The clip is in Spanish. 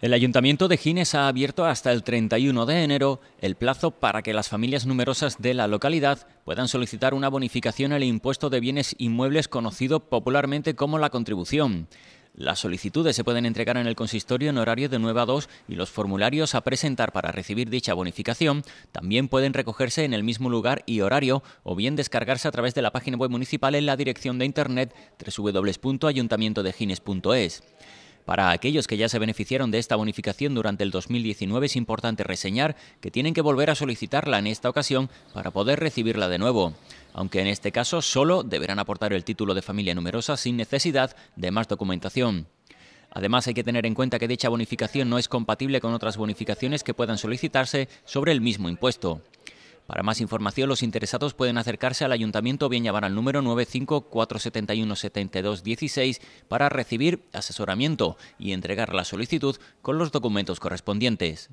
El Ayuntamiento de Gines ha abierto hasta el 31 de enero el plazo para que las familias numerosas de la localidad puedan solicitar una bonificación al impuesto de bienes inmuebles conocido popularmente como la contribución. Las solicitudes se pueden entregar en el consistorio en horario de 9 a 2 y los formularios a presentar para recibir dicha bonificación también pueden recogerse en el mismo lugar y horario o bien descargarse a través de la página web municipal en la dirección de internet www.ayuntamientodegines.es. Para aquellos que ya se beneficiaron de esta bonificación durante el 2019 es importante reseñar que tienen que volver a solicitarla en esta ocasión para poder recibirla de nuevo aunque en este caso solo deberán aportar el título de familia numerosa sin necesidad de más documentación. Además hay que tener en cuenta que dicha bonificación no es compatible con otras bonificaciones que puedan solicitarse sobre el mismo impuesto. Para más información, los interesados pueden acercarse al ayuntamiento o bien llamar al número 954717216 para recibir asesoramiento y entregar la solicitud con los documentos correspondientes.